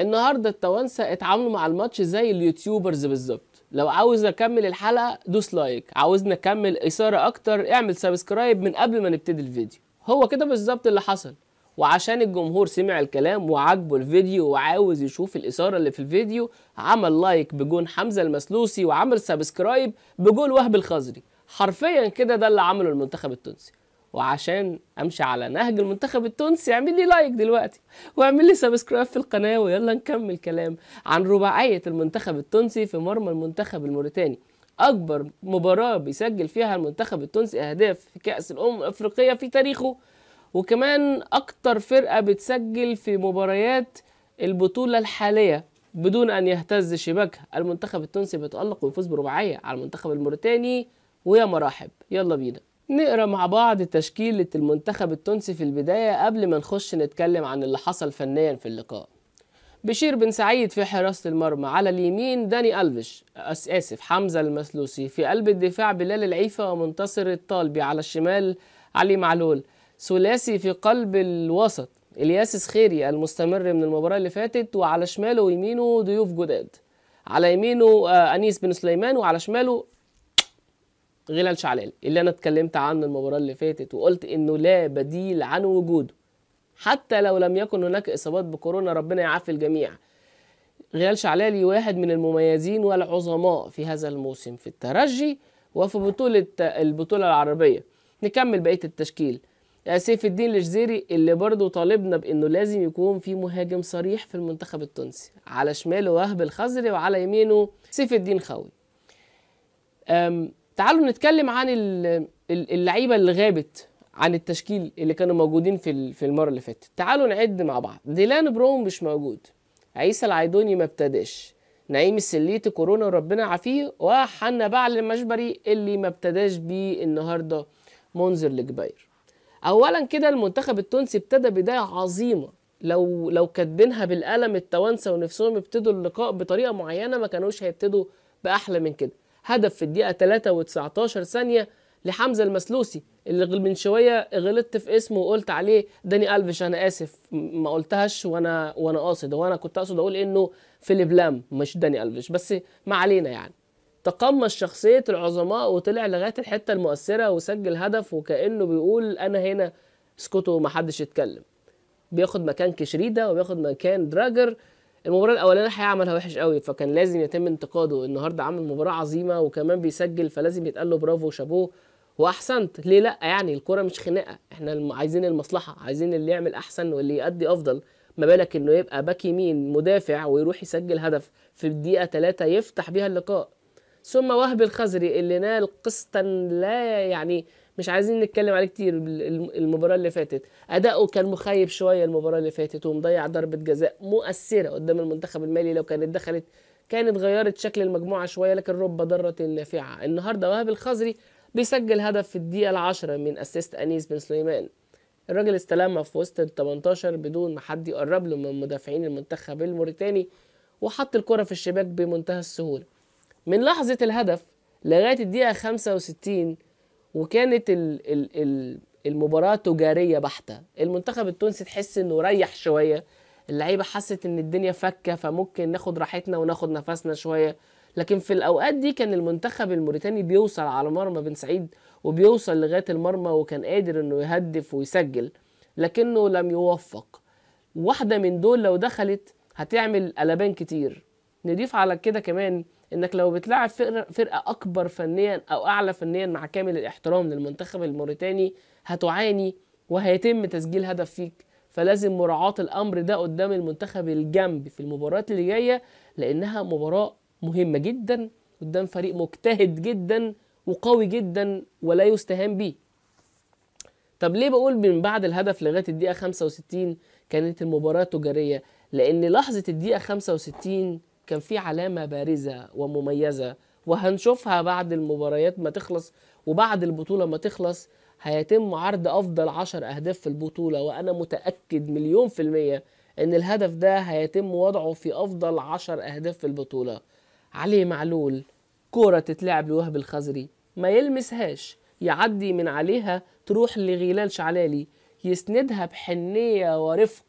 النهارده التوانسه اتعاملوا مع الماتش زي اليوتيوبرز بالظبط لو عاوز اكمل الحلقه دوس لايك عاوز نكمل اثاره اكتر اعمل سبسكرايب من قبل ما نبتدي الفيديو هو كده بالظبط اللي حصل وعشان الجمهور سمع الكلام وعجبه الفيديو وعاوز يشوف الإثارة اللي في الفيديو عمل لايك بجون حمزة المسلوسي وعمل سبسكرايب بجون وهب الخزري حرفيا كده ده اللي عمله المنتخب التونسي وعشان امشي على نهج المنتخب التونسي اعمل لي لايك دلوقتي واعمل لي سبسكرايب في القناه ويلا نكمل كلام عن رباعيه المنتخب التونسي في مرمى المنتخب الموريتاني اكبر مباراه بيسجل فيها المنتخب التونسي اهداف في كاس الامم الافريقيه في تاريخه وكمان اكتر فرقه بتسجل في مباريات البطوله الحاليه بدون ان يهتز شباكها المنتخب التونسي بيتالق ويفوز برباعيه على المنتخب الموريتاني ويا مراحب يلا بينا نقرا مع بعض تشكيلة المنتخب التونسي في البداية قبل ما نخش نتكلم عن اللي حصل فنيا في اللقاء بشير بن سعيد في حراسة المرمى على اليمين داني ألفش أس آسف حمزة المسلوسي في قلب الدفاع بلال العيفة ومنتصر الطالبي على الشمال علي معلول ثلاثي في قلب الوسط الياس سخيري المستمر من المباراة اللي فاتت وعلى شماله ويمينه ضيوف جداد على يمينه آه، أنيس بن سليمان وعلى شماله غلال شعلال اللي انا اتكلمت عنه المباراه اللي فاتت وقلت انه لا بديل عن وجوده حتى لو لم يكن هناك اصابات بكورونا ربنا يعافي الجميع غلال شعلالي واحد من المميزين والعظماء في هذا الموسم في الترجي وفي بطولة البطولة العربية نكمل بقية التشكيل سيف الدين الجزيري اللي برضه طالبنا بانه لازم يكون في مهاجم صريح في المنتخب التونسي على شماله وهب الخزري وعلى يمينه سيف الدين خوي تعالوا نتكلم عن اللعيبه اللي غابت عن التشكيل اللي كانوا موجودين في في المره اللي فاتت تعالوا نعد مع بعض ديلان بروم مش موجود عيسى العيدوني ما ابتداش نعيم السليتي كورونا وربنا عافيه وحنا بعل المشبري اللي ما ابتداش بيه النهارده منذر الجباير اولا كده المنتخب التونسي ابتدى بدايه عظيمه لو لو كاتبينها بالقلم التوانسه ونفسهم يبتدوا اللقاء بطريقه معينه ما كانوش هيبتدوا باحلى من كده هدف في الدقيقة 3 و19 ثانية لحمزة المسلوسي اللي من شوية غلطت في اسمه وقلت عليه داني ألفيش أنا آسف ما قلتهاش وأنا وأنا قاصد هو أنا كنت أقصد أقول إنه فيليب لام مش داني ألفيش بس ما علينا يعني تقمص شخصية العظماء وطلع لغاية الحتة المؤثرة وسجل هدف وكأنه بيقول أنا هنا اسكتوا ومحدش يتكلم بياخد مكان كشريدة وبياخد مكان دراجر المباراه الاولانيه الحقيقه عملها وحش قوي فكان لازم يتم انتقاده النهارده عامل مباراه عظيمه وكمان بيسجل فلازم يتقال له برافو شابوه واحسنت ليه لا يعني الكوره مش خناقه احنا عايزين المصلحه عايزين اللي يعمل احسن واللي يأدي افضل ما بالك انه يبقى باك يمين مدافع ويروح يسجل هدف في الدقيقه 3 يفتح بيها اللقاء ثم وهب الخزري اللي نال قسطا لا يعني مش عايزين نتكلم عليه كتير المباراه اللي فاتت اداؤه كان مخيب شويه المباراه اللي فاتت ومضيع ضربه جزاء مؤثره قدام المنتخب المالي لو كانت دخلت كانت غيرت شكل المجموعه شويه لكن رب ضره نافعه النهارده وهاب الخزري بيسجل هدف في الدقيقه العشرة من اسيست انيس بن سليمان الراجل استلمها في وسط ال 18 بدون ما حد يقرب له من مدافعين المنتخب الموريتاني وحط الكرة في الشباك بمنتهى السهولة من لحظة الهدف لغاية الدقيقة 65 وكانت الـ الـ الـ المباراه تجاريه بحته المنتخب التونسي تحس انه ريح شويه اللعيبه حست ان الدنيا فكه فممكن ناخد راحتنا وناخد نفسنا شويه لكن في الاوقات دي كان المنتخب الموريتاني بيوصل على مرمى بن سعيد وبيوصل لغايه المرمى وكان قادر انه يهدف ويسجل لكنه لم يوفق واحده من دول لو دخلت هتعمل قلبان كتير نضيف على كده كمان انك لو بتلعب فرقه اكبر فنيا او اعلى فنيا مع كامل الاحترام للمنتخب الموريتاني هتعاني وهيتم تسجيل هدف فيك فلازم مراعاة الامر ده قدام المنتخب الجنب في المباريات اللي جايه لانها مباراه مهمه جدا قدام فريق مجتهد جدا وقوي جدا ولا يستهان به طب ليه بقول من بعد الهدف لغايه الدقيقه 65 كانت المباراه تجاريه لان لحظه الدقيقه 65 كان في علامه بارزه ومميزه وهنشوفها بعد المباريات ما تخلص وبعد البطوله ما تخلص هيتم عرض افضل عشر اهداف في البطوله وانا متاكد مليون في الميه ان الهدف ده هيتم وضعه في افضل عشر اهداف في البطوله علي معلول كرة تتلعب لوهب الخزري ما يلمسهاش يعدي من عليها تروح لغيلان شعلالي يسندها بحنية ورفق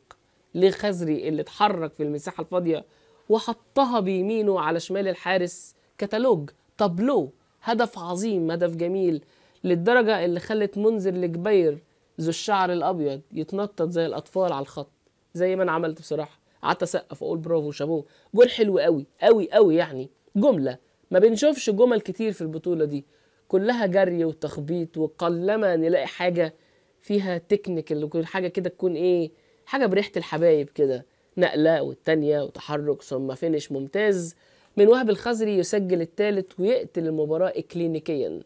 لخزري اللي اتحرك في المساحة الفاضية وحطها بيمينه على شمال الحارس كتالوج تابلو هدف عظيم هدف جميل للدرجة اللي خلت منذر الكبير ذو الشعر الأبيض يتنطط زي الأطفال على الخط زي ما أنا عملت بصراحة قعدت أسقف أقول برافو شابوه جول حلو قوي قوي قوي يعني جملة ما بنشوفش جمل كتير في البطولة دي كلها جري وتخبيط وقلما نلاقي حاجة فيها تكنيكال كل حاجة كده تكون إيه حاجة بريحة الحبايب كده نقله والتانيه وتحرك ثم فينش ممتاز من وهب الخزري يسجل الثالث ويقتل المباراه اكلينيكيا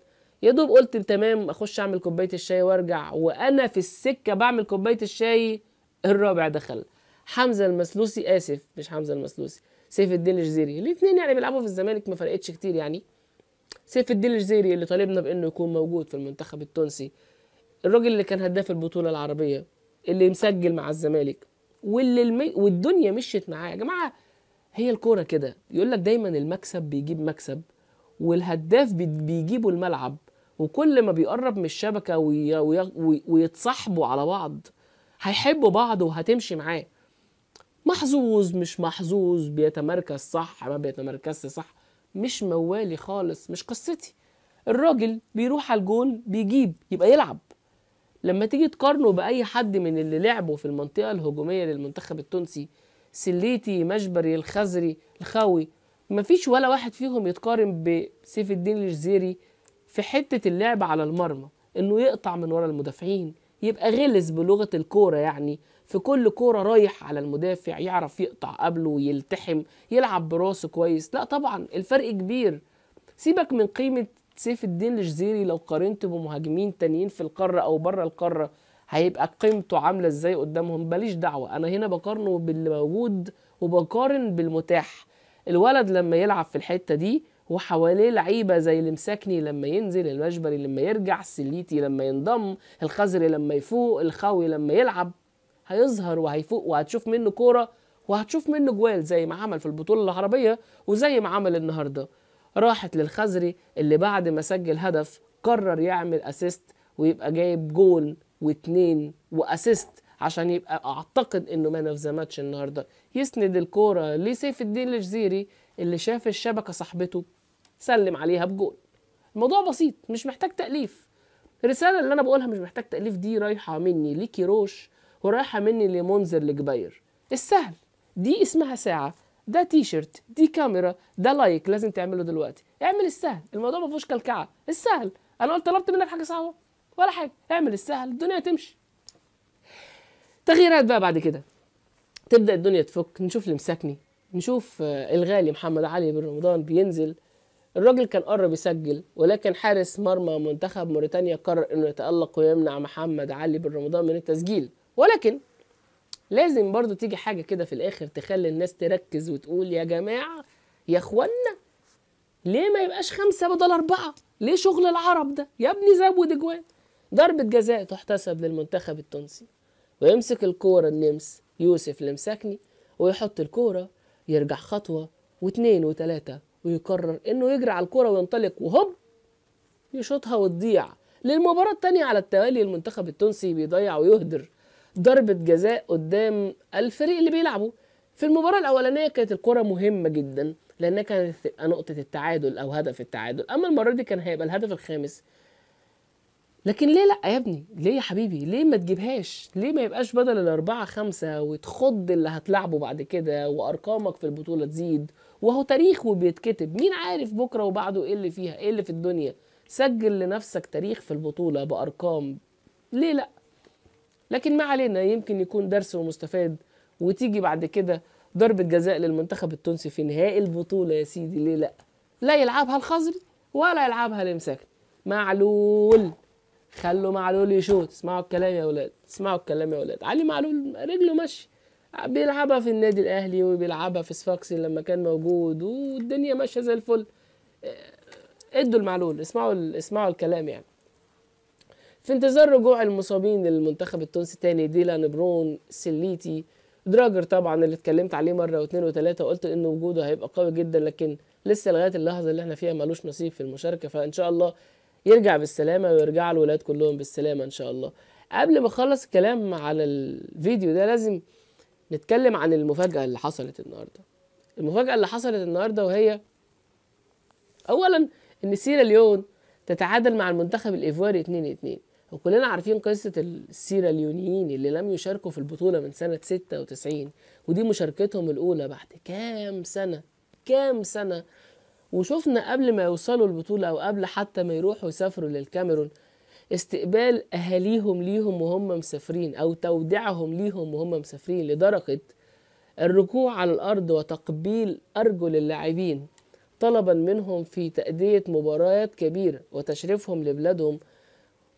يا دوب قلت تمام اخش اعمل كوبايه الشاي وارجع وانا في السكه بعمل كوبايه الشاي الرابع دخل حمزه المسلوسي اسف مش حمزه المسلوسي سيف الدين الجزيري الاثنين يعني بيلعبوا في الزمالك ما فرقتش كتير يعني سيف الدين الجزيري اللي طالبنا بانه يكون موجود في المنتخب التونسي الراجل اللي كان هداف البطوله العربيه اللي مسجل مع الزمالك واللي والدنيا مشيت معاه يا جماعه هي الكوره كده يقول لك دايما المكسب بيجيب مكسب والهداف بيجيبوا الملعب وكل ما بيقرب من الشبكه ويتصاحبوا على بعض هيحبوا بعض وهتمشي معاه محظوظ مش محظوظ بيتمركز صح ما بيتمركزش صح مش موالي خالص مش قصتي الراجل بيروح على الجون بيجيب يبقى يلعب لما تيجي تقارنه باي حد من اللي لعبوا في المنطقه الهجوميه للمنتخب التونسي سليتي مجبري الخزري الخاوي مفيش ولا واحد فيهم يتقارن بسيف الدين الجزيري في حته اللعب على المرمى انه يقطع من ورا المدافعين يبقى غلس بلغه الكوره يعني في كل كوره رايح على المدافع يعرف يقطع قبله ويلتحم يلعب براسه كويس لا طبعا الفرق كبير سيبك من قيمه سيف الدين الجزيري لو قارنته بمهاجمين تانيين في القاره او بره القاره هيبقى قيمته عامله ازاي قدامهم ماليش دعوه انا هنا بقارنه باللي موجود وبقارن بالمتاح الولد لما يلعب في الحته دي وحواليه لعيبه زي المساكني لما ينزل المجبري لما يرجع السليتي لما ينضم الخزري لما يفوق الخاوي لما يلعب هيظهر وهيفوق وهتشوف منه كوره وهتشوف منه جوال زي ما عمل في البطوله العربيه وزي ما عمل النهارده راحت للخزري اللي بعد ما سجل هدف قرر يعمل اسيست ويبقى جايب جول واتنين واسيست عشان يبقى اعتقد انه مان اوف ذا ماتش النهارده يسند الكوره لسيف الدين الجزيري اللي شاف الشبكه صاحبته سلم عليها بجول الموضوع بسيط مش محتاج تاليف الرساله اللي انا بقولها مش محتاج تاليف دي رايحه مني لكيروش ورايحه مني لمنذر لجبير السهل دي اسمها ساعه ده تي شيرت دي كاميرا ده لايك لازم تعمله دلوقتي اعمل السهل الموضوع ما فيهوش كلكعه السهل انا قلت طلبت منك حاجه صعبه ولا حاجه اعمل السهل الدنيا تمشي تغييرات بقى بعد كده تبدا الدنيا تفك نشوف اللي مساكني نشوف آه، الغالي محمد علي بن رمضان بينزل الراجل كان قرب يسجل ولكن حارس مرمى منتخب موريتانيا قرر انه يتالق ويمنع محمد علي بن رمضان من التسجيل ولكن لازم برضو تيجي حاجه كده في الاخر تخلي الناس تركز وتقول يا جماعه يا اخوانا ليه ما يبقاش خمسة بدل أربعة؟ ليه شغل العرب ده؟ يا ابني زود أجوان. ضربة جزاء تحتسب للمنتخب التونسي ويمسك الكورة النمس يوسف لمسكني ويحط الكورة يرجع خطوة واتنين وتلاتة ويقرر إنه يجري على الكورة وينطلق وهوب يشوطها وتضيع للمباراة التانية على التوالي المنتخب التونسي بيضيع ويهدر ضربة جزاء قدام الفريق اللي بيلعبه في المباراة الأولانية كانت الكرة مهمة جدا لأنها كانت تبقى نقطة التعادل أو هدف التعادل أما المرة دي كان هيبقى الهدف الخامس لكن ليه لأ يا ابني ليه يا حبيبي ليه ما تجيبهاش ليه ما يبقاش بدل الأربعة خمسة وتخض اللي هتلعبه بعد كده وأرقامك في البطولة تزيد وهو تاريخ وبيتكتب مين عارف بكرة وبعده إيه اللي فيها إيه اللي في الدنيا سجل لنفسك تاريخ في البطولة بأرقام ليه لأ لكن ما علينا يمكن يكون درس ومستفاد وتيجي بعد كده ضربة جزاء للمنتخب التونسي في نهائي البطولة يا سيدي ليه لأ لا يلعبها الخزري ولا يلعبها الإمساك معلول خلوا معلول يشوت اسمعوا الكلام يا ولاد اسمعوا الكلام يا ولاد علي معلول رجله ماشي بيلعبها في النادي الاهلي وبيلعبها في سفاكسي لما كان موجود والدنيا ماشيه زي الفل ادوا المعلول اسمعوا اسمعوا الكلام يعني في انتظار رجوع المصابين للمنتخب التونسي تاني ديلان برون سليتي دراجر طبعا اللي اتكلمت عليه مره واثنين وثلاثه وقلت ان وجوده هيبقى قوي جدا لكن لسه لغايه اللحظه اللي احنا فيها مالوش نصيب في المشاركه فان شاء الله يرجع بالسلامه ويرجع الولاد كلهم بالسلامه ان شاء الله قبل ما اخلص الكلام على الفيديو ده لازم نتكلم عن المفاجاه اللي حصلت النهارده المفاجاه اللي حصلت النهارده وهي اولا ان سيرا ليون تتعادل مع المنتخب الايفواري 2 2 وكلنا عارفين قصة السيراليونيين اللي لم يشاركوا في البطولة من سنة 96 ودي مشاركتهم الأولى بعد كام سنة كام سنة وشفنا قبل ما يوصلوا البطولة أو قبل حتى ما يروحوا يسافروا للكاميرون استقبال أهاليهم ليهم وهم مسافرين أو توديعهم ليهم وهم مسافرين لدرجة الركوع على الأرض وتقبيل أرجل اللاعبين طلبا منهم في تأدية مباريات كبيرة وتشريفهم لبلادهم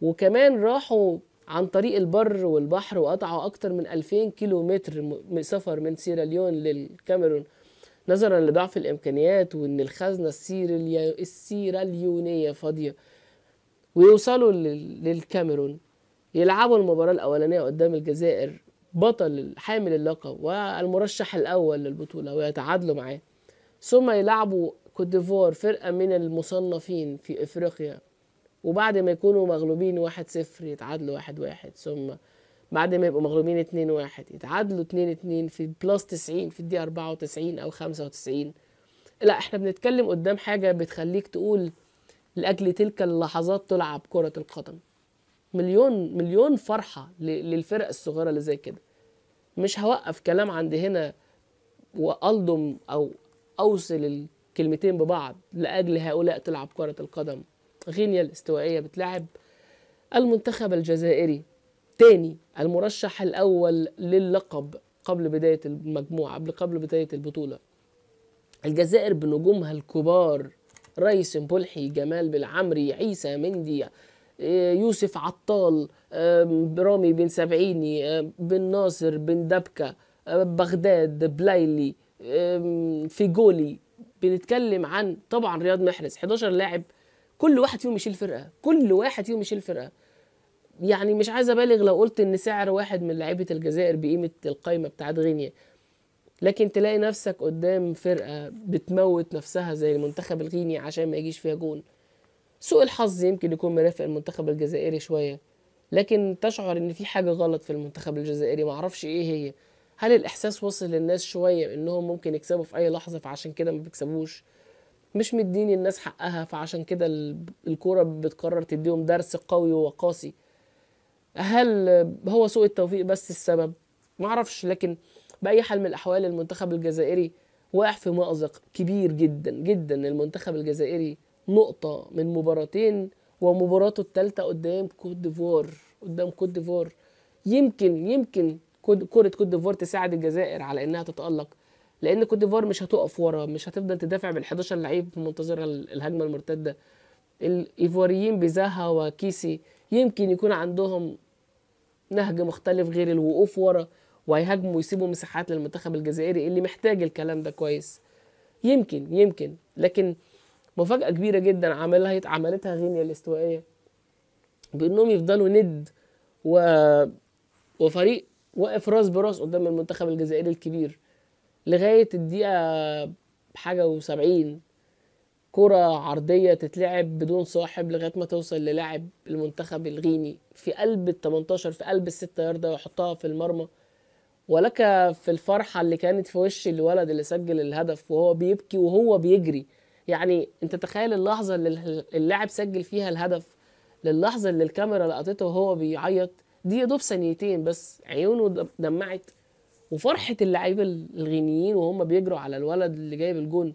وكمان راحوا عن طريق البر والبحر وقطعوا أكتر من 2000 كيلو متر سفر من سيراليون للكاميرون نظرا لضعف الإمكانيات وإن الخزنة السيراليونية فاضية ويوصلوا للكاميرون يلعبوا المباراة الأولانية قدام الجزائر بطل حامل اللقب والمرشح الأول للبطولة ويتعادلوا معاه ثم يلعبوا كوت ديفوار فرقة من المصنفين في إفريقيا وبعد ما يكونوا مغلوبين واحد صفر يتعادلوا واحد واحد ثم بعد ما يبقوا مغلوبين اتنين واحد يتعادلوا اتنين اتنين في بلس تسعين في الدقيقة أربعة وتسعين أو خمسة وتسعين لا احنا بنتكلم قدام حاجة بتخليك تقول لأجل تلك اللحظات تلعب كرة القدم مليون مليون فرحة للفرق الصغيرة اللي زي كده مش هوقف كلام عند هنا وألضم أو أوصل الكلمتين ببعض لأجل هؤلاء تلعب كرة القدم غينيا الاستوائية بتلعب المنتخب الجزائري تاني المرشح الأول للقب قبل بداية المجموعة قبل قبل بداية البطولة الجزائر بنجومها الكبار ريس بلحي جمال بالعمري عيسى مندي آه، يوسف عطال برامي بن سبعيني بن ناصر بن دبكة آه، بغداد بلايلي فيجولي بنتكلم عن طبعا رياض محرز 11 لاعب كل واحد فيهم يشيل فرقه كل واحد فيهم يشيل فرقه يعني مش عايز ابالغ لو قلت ان سعر واحد من لعيبه الجزائر بقيمه القايمه بتاعت غينيا لكن تلاقي نفسك قدام فرقه بتموت نفسها زي المنتخب الغيني عشان ما يجيش فيها جون سوء الحظ يمكن يكون مرافق المنتخب الجزائري شويه لكن تشعر ان في حاجه غلط في المنتخب الجزائري معرفش ايه هي هل الاحساس وصل للناس شويه انهم ممكن يكسبوا في اي لحظه فعشان كده ما بيكسبوش مش مديني الناس حقها فعشان كده الكوره بتقرر تديهم درس قوي وقاسي هل هو سوء التوفيق بس السبب معرفش لكن باي حال من الاحوال المنتخب الجزائري واقع في مأزق كبير جدا جدا المنتخب الجزائري نقطه من مباراتين ومباراته الثالثه قدام كوت ديفوار قدام كوت ديفوار يمكن يمكن كوره كوت ديفوار تساعد الجزائر على انها تتالق لان كوت ديفوار مش هتقف ورا مش هتفضل تدافع بال 11 لعيب منتظرها الهجمه المرتده الايفواريين بزاها وكيسي يمكن يكون عندهم نهج مختلف غير الوقوف ورا وهيهاجموا ويسيبوا مساحات للمنتخب الجزائري اللي محتاج الكلام ده كويس يمكن يمكن لكن مفاجأة كبيرة جدا عملها عملتها غينيا الاستوائية بانهم يفضلوا ند و... وفريق واقف راس براس قدام المنتخب الجزائري الكبير لغايه الدقيقه حاجه وسبعين كرة عرضية تتلعب بدون صاحب لغاية ما توصل للاعب المنتخب الغيني في قلب ال 18 في قلب الستة ياردة ويحطها في المرمى ولك في الفرحة اللي كانت في وش الولد اللي سجل الهدف وهو بيبكي وهو بيجري يعني انت تخيل اللحظة اللي اللاعب سجل فيها الهدف للحظة اللي الكاميرا لقطته وهو بيعيط دي يا دوب ثانيتين بس عيونه دمعت وفرحه اللعيبه الغينيين وهم بيجروا على الولد اللي جايب الجون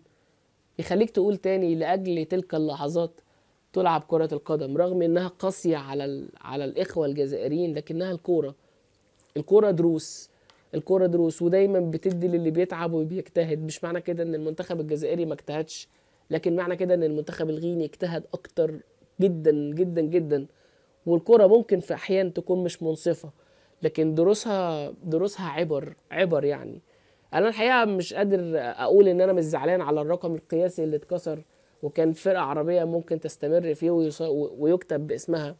يخليك تقول تاني لاجل تلك اللحظات تلعب كره القدم رغم انها قاسيه على ال... على الاخوه الجزائريين لكنها الكوره الكوره دروس الكوره دروس ودايما بتدي للي بيتعب وبيجتهد مش معنى كده ان المنتخب الجزائري ما اجتهدش لكن معنى كده ان المنتخب الغيني اجتهد اكتر جدا جدا جدا والكرة ممكن في احيان تكون مش منصفه لكن دروسها دروسها عبر عبر يعني انا الحقيقه مش قادر اقول ان انا مش زعلان على الرقم القياسي اللي اتكسر وكان فرقه عربيه ممكن تستمر فيه ويكتب باسمها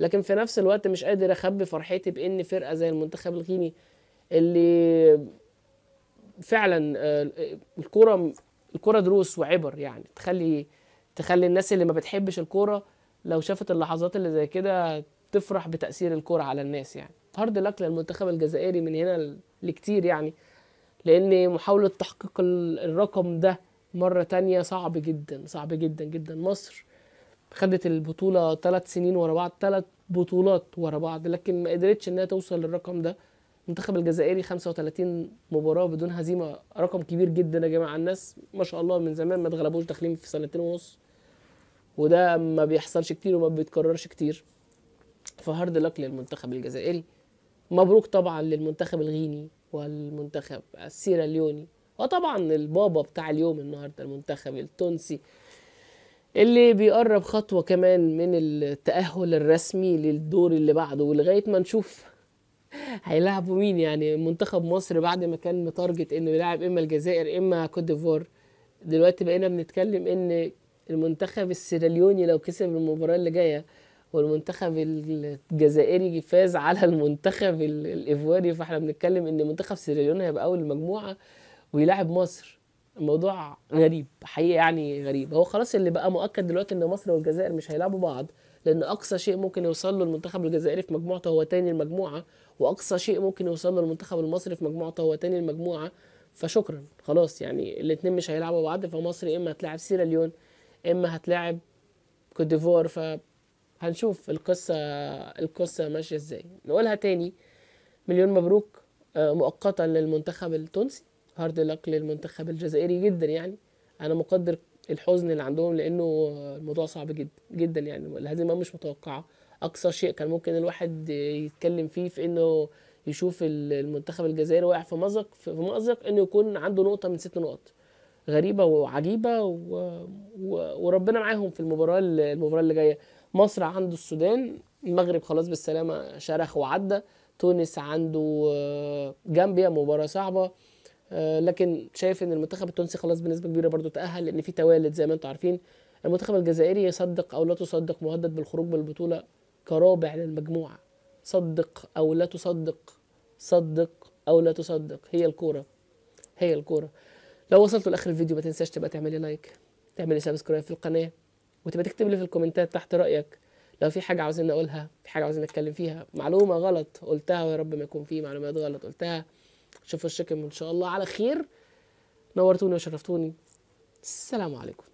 لكن في نفس الوقت مش قادر اخبي فرحتي بان فرقه زي المنتخب الغيني اللي فعلا آه، الكوره الكوره دروس وعبر يعني تخلي تخلي الناس اللي ما بتحبش الكوره لو شافت اللحظات اللي زي كده تفرح بتاثير الكوره على الناس يعني هارد لك للمنتخب الجزائري من هنا لكتير يعني لان محاوله تحقيق الرقم ده مره تانية صعب جدا صعب جدا جدا مصر خدت البطوله ثلاث سنين ورا بعض ثلاث بطولات ورا بعض لكن ما قدرتش انها توصل للرقم ده المنتخب الجزائري 35 مباراه بدون هزيمه رقم كبير جدا يا جماعه الناس ما شاء الله من زمان ما اتغلبوش داخلين في سنتين ونص وده ما بيحصلش كتير وما بيتكررش كتير فهارد لك للمنتخب الجزائري مبروك طبعا للمنتخب الغيني والمنتخب السيراليوني وطبعا البابا بتاع اليوم النهارده المنتخب التونسي اللي بيقرب خطوه كمان من التاهل الرسمي للدور اللي بعده ولغايه ما نشوف هيلعبوا مين يعني منتخب مصر بعد ما كان متارجت انه يلعب اما الجزائر اما كوت ديفوار دلوقتي بقينا بنتكلم ان المنتخب السيراليوني لو كسب المباراه اللي جايه والمنتخب الجزائري فاز على المنتخب الايفواري فاحنا بنتكلم ان منتخب سيراليون هيبقى اول المجموعه ويلاعب مصر الموضوع غريب حقيقي يعني غريب هو خلاص اللي بقى مؤكد دلوقتي ان مصر والجزائر مش هيلعبوا بعض لان اقصى شيء ممكن يوصل له المنتخب الجزائري في مجموعته هو تاني المجموعه واقصى شيء ممكن يوصل له المنتخب المصري في مجموعته هو تاني المجموعه فشكرا خلاص يعني الاثنين مش هيلعبوا بعض فمصر يا اما هتلاعب سيراليون اما هتلاعب كوت ديفوار ف هنشوف القصة القصة ماشية ازاي نقولها تاني مليون مبروك آه، مؤقتا للمنتخب التونسي هارد لك للمنتخب الجزائري جدا يعني انا مقدر الحزن اللي عندهم لانه الموضوع صعب جدا جدا يعني الهزيمه مش متوقعه اقصى شيء كان ممكن الواحد يتكلم فيه في انه يشوف المنتخب الجزائري واقع في مأزق في مأزق انه يكون عنده نقطه من ست نقط غريبه وعجيبه و... و... وربنا معاهم في المباراه المباراه اللي جايه مصر عنده السودان المغرب خلاص بالسلامه شرخ وعدى تونس عنده آه، جامبيا مباراه صعبه آه، لكن شايف ان المنتخب التونسي خلاص بنسبه كبيره برضو تاهل لان في توالد زي ما انتم عارفين المنتخب الجزائري يصدق او لا تصدق مهدد بالخروج من البطوله كرابع للمجموعه صدق او لا تصدق صدق او لا تصدق هي الكوره هي الكوره لو وصلتوا لاخر الفيديو ما تنساش تبقى تعملي لايك تعملي سبسكرايب في القناه وتبقى تكتب لي في الكومنتات تحت رايك لو في حاجه عاوزين اقولها في حاجه عاوزين نتكلم فيها معلومه غلط قلتها ويا رب ما يكون في معلومات غلط قلتها شوفوا الشكل ان شاء الله على خير نورتوني وشرفتوني السلام عليكم